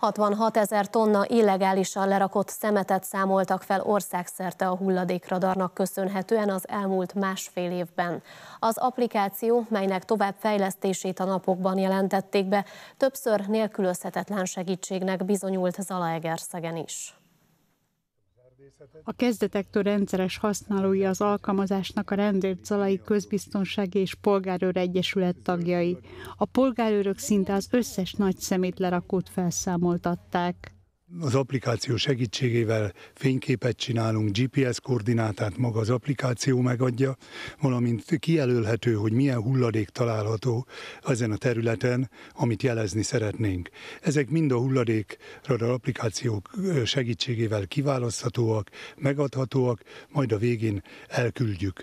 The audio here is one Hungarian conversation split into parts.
66 ezer tonna illegálisan lerakott szemetet számoltak fel országszerte a hulladékradarnak köszönhetően az elmúlt másfél évben. Az applikáció, melynek továbbfejlesztését a napokban jelentették be, többször nélkülözhetetlen segítségnek bizonyult Zalaegerszegen is. A kezdetektől rendszeres használói az alkalmazásnak a rendőr Zalai Közbiztonsági és Polgárőr Egyesület tagjai. A polgárőrök szinte az összes nagy szemét lerakót felszámoltatták az applikáció segítségével fényképet csinálunk, GPS koordinátát maga az applikáció megadja, valamint kijelölhető, hogy milyen hulladék található ezen a területen, amit jelezni szeretnénk. Ezek mind a hulladék radar applikációk segítségével kiválaszthatóak, megadhatóak, majd a végén elküldjük.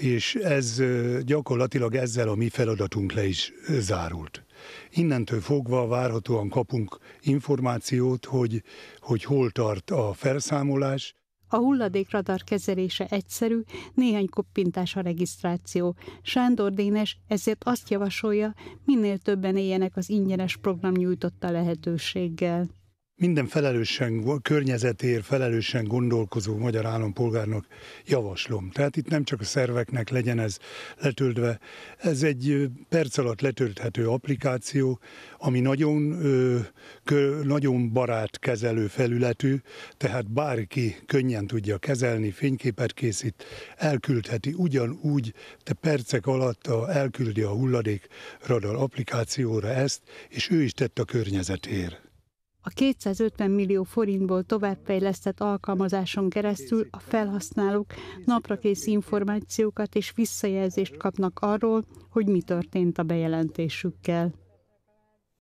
És ez gyakorlatilag ezzel a mi feladatunk le is zárult. Innentől fogva várhatóan kapunk információt, hogy, hogy hol tart a felszámolás. A hulladékradar kezelése egyszerű, néhány koppintás a regisztráció. Sándor Dénes ezért azt javasolja, minél többen éljenek az ingyenes program nyújtotta lehetőséggel minden felelősen, környezetért felelősen gondolkozó magyar állampolgárnak javaslom. Tehát itt nem csak a szerveknek legyen ez letöltve. Ez egy perc alatt letölthető applikáció, ami nagyon, ö, kö, nagyon barát kezelő felületű, tehát bárki könnyen tudja kezelni, fényképet készít, elküldheti ugyanúgy, te percek alatt a, elküldi a hulladék radar applikációra ezt, és ő is tett a környezetért. A 250 millió forintból továbbfejlesztett alkalmazáson keresztül a felhasználók naprakész információkat és visszajelzést kapnak arról, hogy mi történt a bejelentésükkel.